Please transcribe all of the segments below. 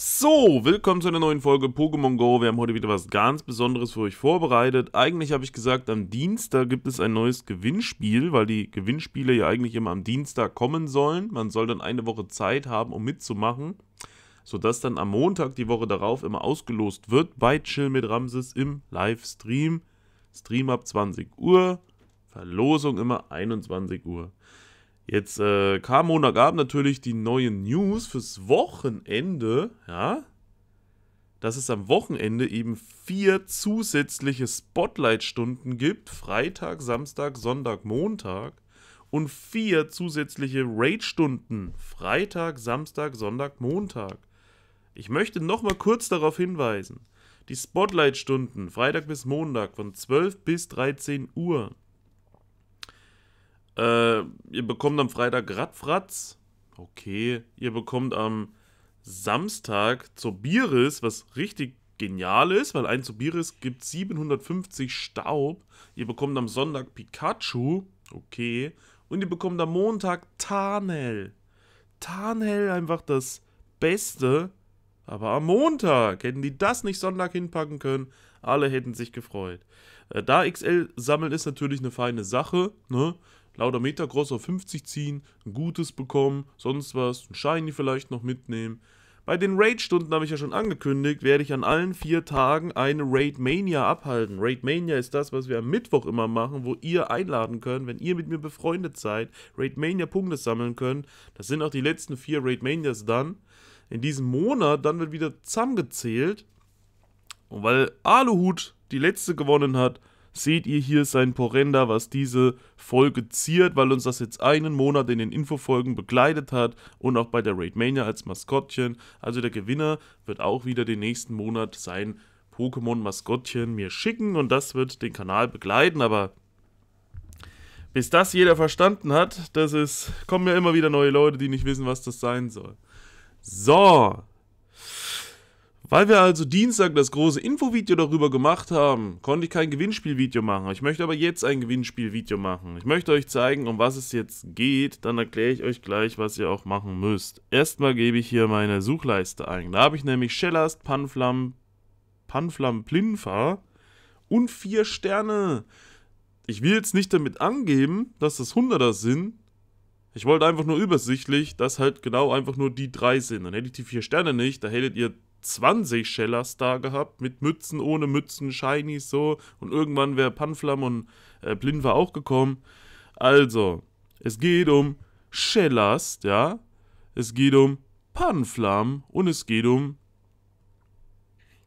So, willkommen zu einer neuen Folge Pokémon Go. Wir haben heute wieder was ganz Besonderes für euch vorbereitet. Eigentlich habe ich gesagt, am Dienstag gibt es ein neues Gewinnspiel, weil die Gewinnspiele ja eigentlich immer am Dienstag kommen sollen. Man soll dann eine Woche Zeit haben, um mitzumachen, sodass dann am Montag die Woche darauf immer ausgelost wird bei Chill mit Ramses im Livestream. Stream ab 20 Uhr, Verlosung immer 21 Uhr. Jetzt äh, kam Montagabend natürlich die neuen News fürs Wochenende, ja, dass es am Wochenende eben vier zusätzliche Spotlight-Stunden gibt. Freitag, Samstag, Sonntag, Montag. Und vier zusätzliche Raid-Stunden. Freitag, Samstag, Sonntag, Montag. Ich möchte nochmal kurz darauf hinweisen. Die Spotlight-Stunden, Freitag bis Montag von 12 bis 13 Uhr. Äh, ihr bekommt am Freitag Radfratz. Okay. Ihr bekommt am Samstag zur Bieris, was richtig genial ist, weil ein zur gibt 750 Staub. Ihr bekommt am Sonntag Pikachu. Okay. Und ihr bekommt am Montag Tarnhell. Tarnhell einfach das Beste. Aber am Montag hätten die das nicht Sonntag hinpacken können. Alle hätten sich gefreut. Äh, da XL sammeln ist natürlich eine feine Sache. Ne? lauter Metagross auf 50 ziehen, ein Gutes bekommen, sonst was, ein Shiny vielleicht noch mitnehmen. Bei den Raid-Stunden habe ich ja schon angekündigt, werde ich an allen vier Tagen eine Raid Mania abhalten. Raid Mania ist das, was wir am Mittwoch immer machen, wo ihr einladen könnt, wenn ihr mit mir befreundet seid, Raid Mania Punkte sammeln könnt. Das sind auch die letzten vier Raid Manias dann. In diesem Monat dann wird wieder zusammengezählt. Und weil Aluhut die letzte gewonnen hat, seht ihr hier sein Porenda, was diese Folge ziert, weil uns das jetzt einen Monat in den Infofolgen begleitet hat und auch bei der Raidmania als Maskottchen. Also der Gewinner wird auch wieder den nächsten Monat sein Pokémon-Maskottchen mir schicken und das wird den Kanal begleiten, aber bis das jeder verstanden hat, das ist, kommen ja immer wieder neue Leute, die nicht wissen, was das sein soll. So, weil wir also Dienstag das große Infovideo darüber gemacht haben, konnte ich kein Gewinnspielvideo machen. Ich möchte aber jetzt ein Gewinnspielvideo machen. Ich möchte euch zeigen, um was es jetzt geht. Dann erkläre ich euch gleich, was ihr auch machen müsst. Erstmal gebe ich hier meine Suchleiste ein. Da habe ich nämlich Shellast, Panflam, Panflam Plinfa und vier Sterne. Ich will jetzt nicht damit angeben, dass das 100er sind. Ich wollte einfach nur übersichtlich, dass halt genau einfach nur die drei sind. Dann hätte ich die vier Sterne nicht, da hättet ihr 20 Shellers da gehabt, mit Mützen, ohne Mützen, Shinies, so. Und irgendwann wäre Panflam und äh, Blind war auch gekommen. Also, es geht um Shellast, ja. Es geht um Panflam und es geht um.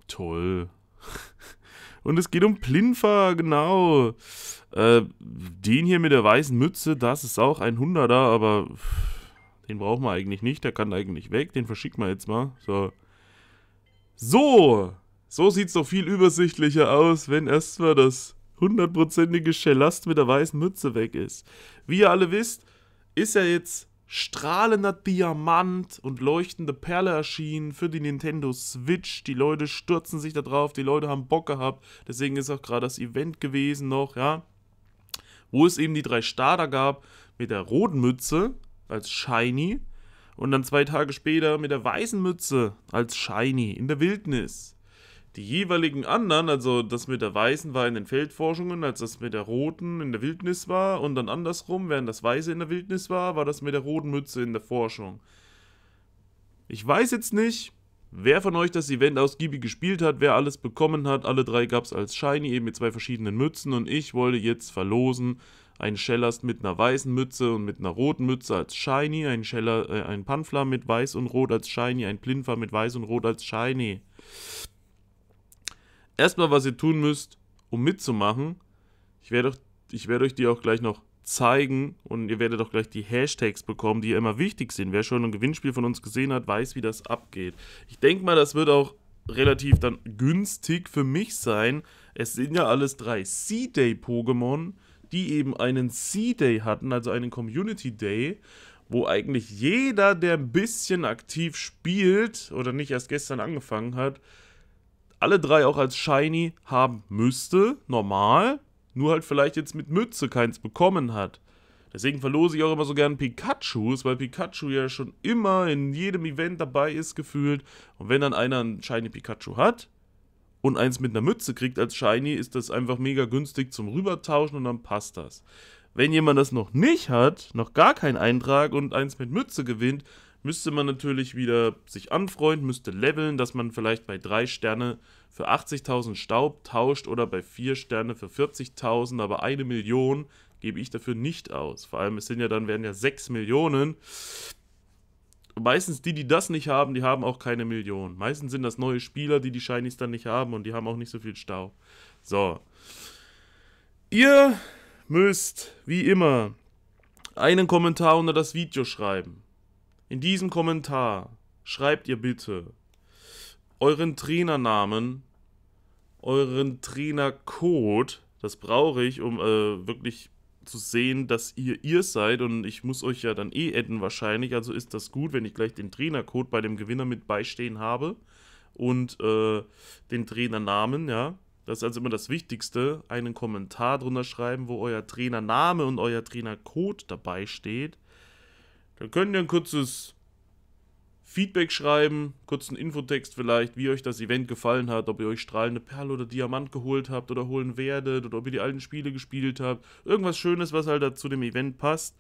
Toll. und es geht um Plinfer, genau. Äh, den hier mit der weißen Mütze, das ist auch ein Hunderter, aber den brauchen wir eigentlich nicht. Der kann eigentlich weg. Den verschicken wir jetzt mal. So. So, so sieht es doch viel übersichtlicher aus, wenn erstmal das hundertprozentige Schellast mit der weißen Mütze weg ist. Wie ihr alle wisst, ist ja jetzt strahlender Diamant und leuchtende Perle erschienen für die Nintendo Switch. Die Leute stürzen sich da drauf, die Leute haben Bock gehabt. Deswegen ist auch gerade das Event gewesen noch, ja. Wo es eben die drei Starter gab mit der roten Mütze als Shiny, und dann zwei Tage später mit der weißen Mütze als Shiny in der Wildnis. Die jeweiligen anderen, also das mit der weißen war in den Feldforschungen, als das mit der roten in der Wildnis war und dann andersrum, während das weiße in der Wildnis war, war das mit der roten Mütze in der Forschung. Ich weiß jetzt nicht, wer von euch das Event ausgiebig gespielt hat, wer alles bekommen hat. Alle drei gab es als Shiny eben mit zwei verschiedenen Mützen und ich wollte jetzt verlosen, ein Shellast mit einer weißen Mütze und mit einer roten Mütze als Shiny, ein, Scheller, äh, einen Panfler mit weiß und rot als Shiny, ein Plinfer mit weiß und rot als Shiny. Erstmal, was ihr tun müsst, um mitzumachen, ich werde ich werde euch die auch gleich noch zeigen und ihr werdet auch gleich die Hashtags bekommen, die ja immer wichtig sind. Wer schon ein Gewinnspiel von uns gesehen hat, weiß, wie das abgeht. Ich denke mal, das wird auch relativ dann günstig für mich sein. Es sind ja alles drei Sea-Day-Pokémon die eben einen C-Day hatten, also einen Community Day, wo eigentlich jeder, der ein bisschen aktiv spielt oder nicht erst gestern angefangen hat, alle drei auch als Shiny haben müsste, normal, nur halt vielleicht jetzt mit Mütze keins bekommen hat. Deswegen verlose ich auch immer so gern Pikachus, weil Pikachu ja schon immer in jedem Event dabei ist, gefühlt. Und wenn dann einer einen Shiny Pikachu hat, und eins mit einer Mütze kriegt als Shiny, ist das einfach mega günstig zum Rübertauschen und dann passt das. Wenn jemand das noch nicht hat, noch gar keinen Eintrag und eins mit Mütze gewinnt, müsste man natürlich wieder sich anfreunden, müsste leveln, dass man vielleicht bei 3 Sterne für 80.000 Staub tauscht oder bei 4 Sterne für 40.000, aber eine Million gebe ich dafür nicht aus. Vor allem es sind ja dann werden ja 6 Millionen meistens die, die das nicht haben, die haben auch keine Millionen. Meistens sind das neue Spieler, die die Shinies dann nicht haben und die haben auch nicht so viel Stau. So. Ihr müsst, wie immer, einen Kommentar unter das Video schreiben. In diesem Kommentar schreibt ihr bitte euren Trainernamen, euren Trainercode. Das brauche ich, um äh, wirklich zu sehen, dass ihr ihr seid und ich muss euch ja dann eh adden wahrscheinlich, also ist das gut, wenn ich gleich den Trainercode bei dem Gewinner mit beistehen habe und äh, den Trainernamen, ja. Das ist also immer das Wichtigste, einen Kommentar drunter schreiben, wo euer Trainername und euer Trainercode dabei steht. Dann könnt ihr ein kurzes Feedback schreiben, kurzen Infotext vielleicht, wie euch das Event gefallen hat, ob ihr euch strahlende Perle oder Diamant geholt habt oder holen werdet oder ob ihr die alten Spiele gespielt habt. Irgendwas Schönes, was halt zu dem Event passt,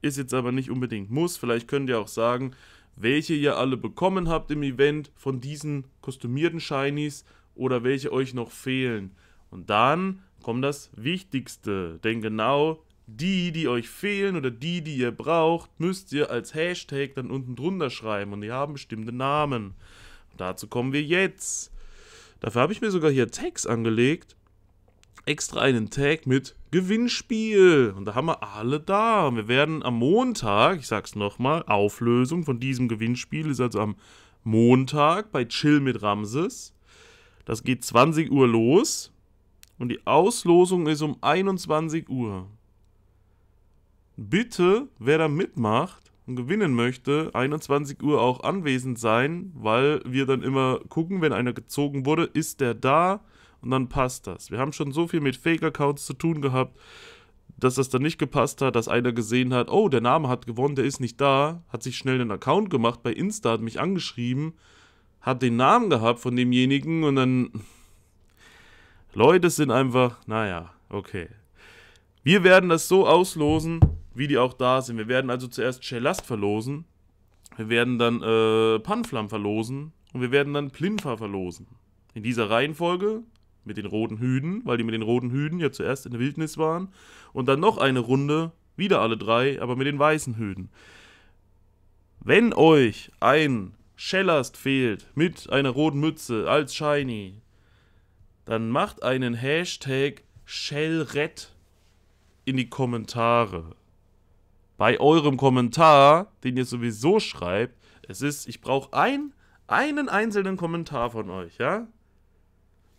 ist jetzt aber nicht unbedingt muss. Vielleicht könnt ihr auch sagen, welche ihr alle bekommen habt im Event von diesen kostümierten Shinies oder welche euch noch fehlen. Und dann kommt das Wichtigste, denn genau die, die euch fehlen oder die, die ihr braucht, müsst ihr als Hashtag dann unten drunter schreiben und die haben bestimmte Namen. Und dazu kommen wir jetzt. Dafür habe ich mir sogar hier Tags angelegt. Extra einen Tag mit Gewinnspiel. Und da haben wir alle da. Und wir werden am Montag, ich sag's nochmal, Auflösung von diesem Gewinnspiel ist also am Montag bei Chill mit Ramses. Das geht 20 Uhr los. Und die Auslosung ist um 21 Uhr bitte, wer da mitmacht und gewinnen möchte, 21 Uhr auch anwesend sein, weil wir dann immer gucken, wenn einer gezogen wurde, ist der da und dann passt das. Wir haben schon so viel mit Fake-Accounts zu tun gehabt, dass das dann nicht gepasst hat, dass einer gesehen hat, oh, der Name hat gewonnen, der ist nicht da, hat sich schnell einen Account gemacht bei Insta, hat mich angeschrieben, hat den Namen gehabt von demjenigen und dann... Leute sind einfach, naja, okay. Wir werden das so auslosen, wie die auch da sind. Wir werden also zuerst Shellast verlosen, wir werden dann äh, Panflam verlosen und wir werden dann Plinfa verlosen. In dieser Reihenfolge mit den roten Hüden, weil die mit den roten Hüden ja zuerst in der Wildnis waren und dann noch eine Runde, wieder alle drei, aber mit den weißen Hüden. Wenn euch ein Shellast fehlt mit einer roten Mütze als Shiny, dann macht einen Hashtag Shellred in die Kommentare bei eurem Kommentar, den ihr sowieso schreibt, es ist, ich brauche ein, einen einzelnen Kommentar von euch, ja?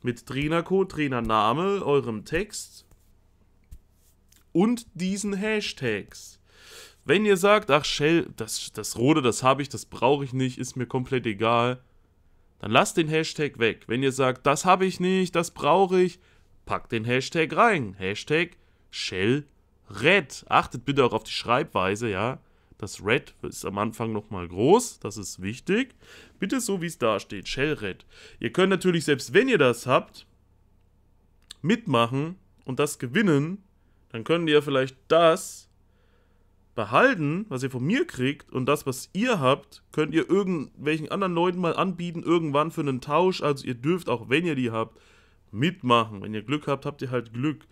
Mit Trainercode, Trainername, eurem Text und diesen Hashtags. Wenn ihr sagt, ach Shell, das, das Rode, das habe ich, das brauche ich nicht, ist mir komplett egal, dann lasst den Hashtag weg. Wenn ihr sagt, das habe ich nicht, das brauche ich, packt den Hashtag rein. Hashtag Shell Red. Achtet bitte auch auf die Schreibweise, ja. Das Red ist am Anfang nochmal groß, das ist wichtig. Bitte so, wie es da steht, Shell Red. Ihr könnt natürlich, selbst wenn ihr das habt, mitmachen und das gewinnen. Dann könnt ihr vielleicht das behalten, was ihr von mir kriegt, und das, was ihr habt, könnt ihr irgendwelchen anderen Leuten mal anbieten, irgendwann für einen Tausch. Also ihr dürft, auch wenn ihr die habt, mitmachen. Wenn ihr Glück habt, habt ihr halt Glück.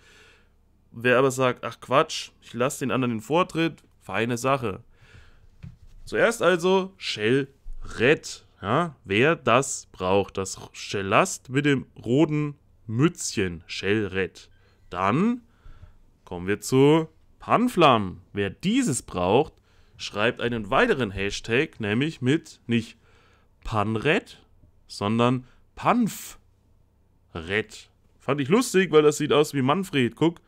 Wer aber sagt, ach Quatsch, ich lasse den anderen den Vortritt, feine Sache. Zuerst also Shell Red. Ja, wer das braucht, das Shell Last mit dem roten Mützchen, Shell Red. Dann kommen wir zu Panflam. Wer dieses braucht, schreibt einen weiteren Hashtag, nämlich mit nicht Panred, sondern Panfred. Fand ich lustig, weil das sieht aus wie Manfred. Guck,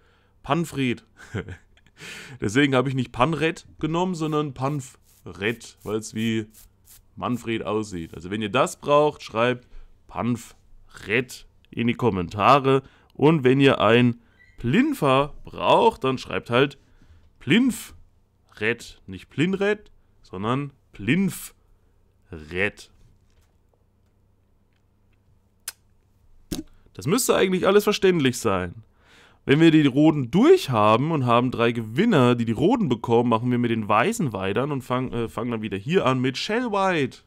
Panfred. Deswegen habe ich nicht Panred genommen, sondern Panfred, weil es wie Manfred aussieht. Also wenn ihr das braucht, schreibt Panfred in die Kommentare. Und wenn ihr ein Plinfer braucht, dann schreibt halt Plinfred. Nicht Plinred, sondern Plinfred. Das müsste eigentlich alles verständlich sein. Wenn wir die Roden durch haben und haben drei Gewinner, die die Roden bekommen, machen wir mit den Weißen weiter und äh, fangen äh, fang dann wieder hier an mit Shell White.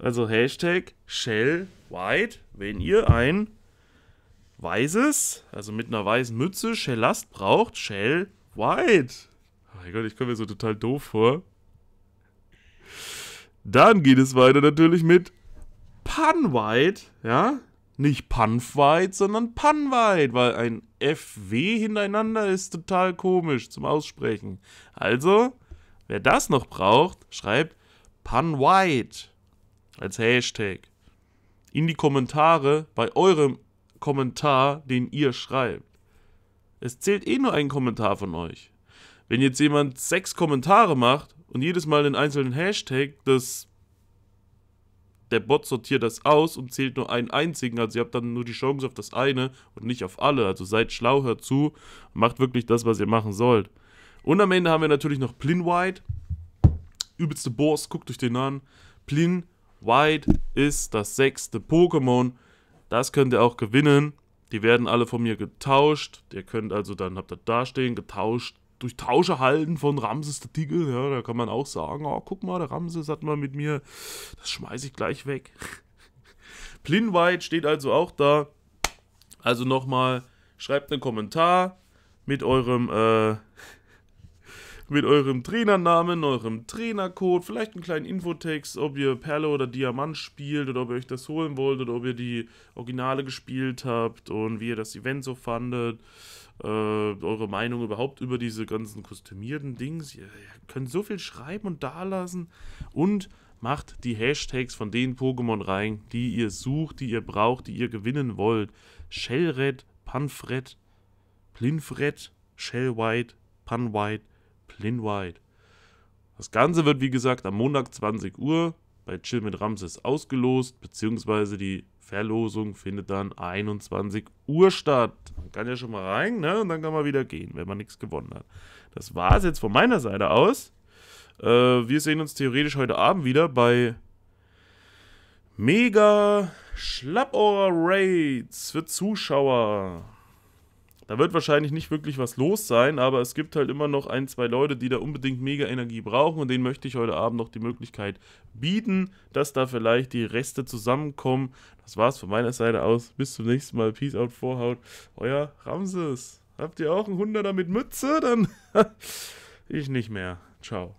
Also Hashtag Shell White, wenn ihr ein weißes, also mit einer weißen Mütze, Shellast braucht, Shell White. Oh mein Gott, ich komme mir so total doof vor. Dann geht es weiter natürlich mit Pan White, ja? nicht Panfweit, sondern Pannweit, weil ein FW hintereinander ist total komisch zum Aussprechen. Also, wer das noch braucht, schreibt Pannweit als Hashtag in die Kommentare bei eurem Kommentar, den ihr schreibt. Es zählt eh nur ein Kommentar von euch. Wenn jetzt jemand sechs Kommentare macht und jedes Mal den einzelnen Hashtag, das der Bot sortiert das aus und zählt nur einen einzigen. Also ihr habt dann nur die Chance auf das eine und nicht auf alle. Also seid schlau, hört zu, macht wirklich das, was ihr machen sollt. Und am Ende haben wir natürlich noch Plin White. Übelste Boss, guckt euch den an. Plin White ist das sechste Pokémon. Das könnt ihr auch gewinnen. Die werden alle von mir getauscht. Ihr könnt also dann, habt ihr dastehen, getauscht, durch Tauscherhalten von Ramses der Tigger, ja, da kann man auch sagen, oh, guck mal, der Ramses hat mal mit mir, das schmeiße ich gleich weg. Plinweit steht also auch da. Also nochmal, schreibt einen Kommentar mit eurem äh, mit eurem Trainernamen, eurem Trainercode, vielleicht einen kleinen Infotext, ob ihr Perle oder Diamant spielt oder ob ihr euch das holen wollt oder ob ihr die Originale gespielt habt und wie ihr das Event so fandet. Äh, eure Meinung überhaupt über diese ganzen kostümierten Dings. Ihr, ihr könnt so viel schreiben und dalassen und macht die Hashtags von den Pokémon rein, die ihr sucht, die ihr braucht, die ihr gewinnen wollt. Shellred, Panfred, Plinfred, Shellwhite, Panwhite, Plin White. Das Ganze wird wie gesagt am Montag 20 Uhr bei Chill mit Ramses ausgelost, beziehungsweise die Verlosung findet dann 21 Uhr statt. Man kann ja schon mal rein, ne? Und dann kann man wieder gehen, wenn man nichts gewonnen hat. Das war es jetzt von meiner Seite aus. Äh, wir sehen uns theoretisch heute Abend wieder bei Mega Schlappohr Raids für Zuschauer. Da wird wahrscheinlich nicht wirklich was los sein, aber es gibt halt immer noch ein, zwei Leute, die da unbedingt mega Energie brauchen und denen möchte ich heute Abend noch die Möglichkeit bieten, dass da vielleicht die Reste zusammenkommen. Das war's von meiner Seite aus. Bis zum nächsten Mal. Peace out, Vorhaut. Euer Ramses. Habt ihr auch einen Hunderter mit Mütze? Dann ich nicht mehr. Ciao.